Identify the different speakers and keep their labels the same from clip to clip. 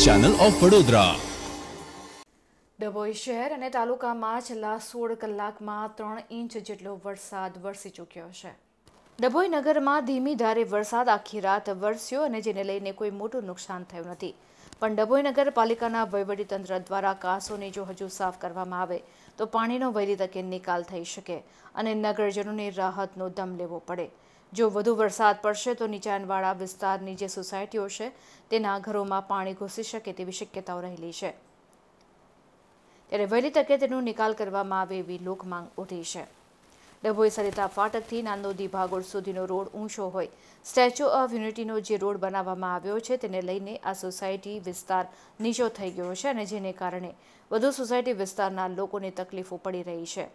Speaker 1: channel of Vadodara Dabhoi શહેર અને તાલુકામાં છેલ્લા સોળ કલાકમાં ત્રણ ઇંચ જેટલો વરસાદ વરસી ચૂક્યો છે ડભોઈ નગરમાં ધીમી ધારે વરસાદ આખી રાત વરસ્યો અને જેને લઈને કોઈ મોટું નુકસાન થયું નથી પણ ડભોઈ નગરપાલિકાના વહીવટીતંત્ર દ્વારા કાસોને જો હજુ સાફ કરવામાં આવે તો પાણીનો વહેલી તકે નિકાલ થઈ શકે અને નગરજનોને રાહતનો દમ લેવો પડે જો વધુ વરસાદ પડશે તો નીચાણવાળા વિસ્તારની જે સોસાયટીઓ છે તેના ઘરોમાં પાણી ઘૂસી શકે તેવી શક્યતાઓ રહેલી છે ત્યારે વહેલી તકે તેનો નિકાલ કરવામાં આવે એવી લોકમાંગ ઉઠી છે ડભોઈ સરિતા ફાટકથી નાંદોદી ભાગોળ સુધીનો રોડ ઊંચો હોય સ્ટેચ્યુ ઓફ યુનિટીનો જે રોડ બનાવવામાં આવ્યો છે તેને લઈને આ સોસાયટી વિસ્તાર નીચો થઈ ગયો છે અને જેને કારણે વધુ સોસાયટી વિસ્તારના લોકોને તકલીફો પડી રહી છે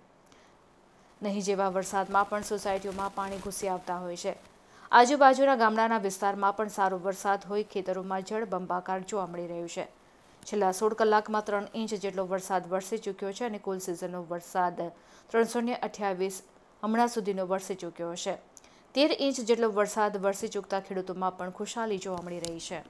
Speaker 1: નહીં જેવા વરસાદમાં પણ સોસાયટીઓમાં પાણી ઘૂસી આવતા હોય છે આજુબાજુના ગામડાના વિસ્તારમાં પણ સારો વરસાદ હોય ખેતરોમાં જળ બંબાકાર જોવા મળી રહ્યું છે છેલ્લા સોળ કલાકમાં ત્રણ ઇંચ જેટલો વરસાદ વરસી ચૂક્યો છે અને કુલ સિઝનનો વરસાદ ત્રણસો ને અઠ્યાવીસ હમણાં સુધીનો વરસી ચૂક્યો છે તેર ઇંચ જેટલો વરસાદ વરસી ચૂકતા ખેડૂતોમાં પણ ખુશાલી જોવા મળી રહી છે